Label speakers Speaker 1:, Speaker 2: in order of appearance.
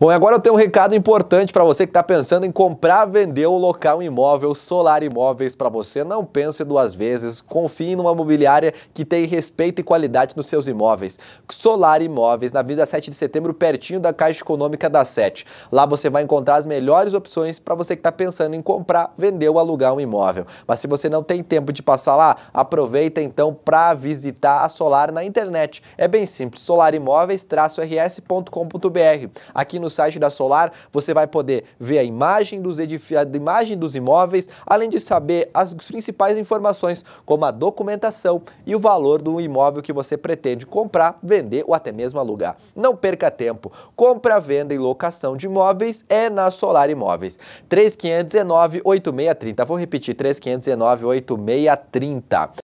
Speaker 1: Bom, agora eu tenho um recado importante para você que está pensando em comprar, vender ou locar um imóvel, Solar Imóveis para você. Não pense duas vezes, confie numa imobiliária que tem respeito e qualidade nos seus imóveis. Solar Imóveis, na Vida 7 de Setembro, pertinho da Caixa Econômica da Sete. Lá você vai encontrar as melhores opções para você que está pensando em comprar, vender ou alugar um imóvel. Mas se você não tem tempo de passar lá, aproveita então para visitar a Solar na internet. É bem simples, solarimóveis-rs.com.br. Aqui no no site da Solar você vai poder ver a imagem dos, edifi... a imagem dos imóveis, além de saber as principais informações, como a documentação e o valor do imóvel que você pretende comprar, vender ou até mesmo alugar. Não perca tempo. Compra, venda e locação de imóveis é na Solar Imóveis. 3519 8630. Vou repetir, 3519 8630.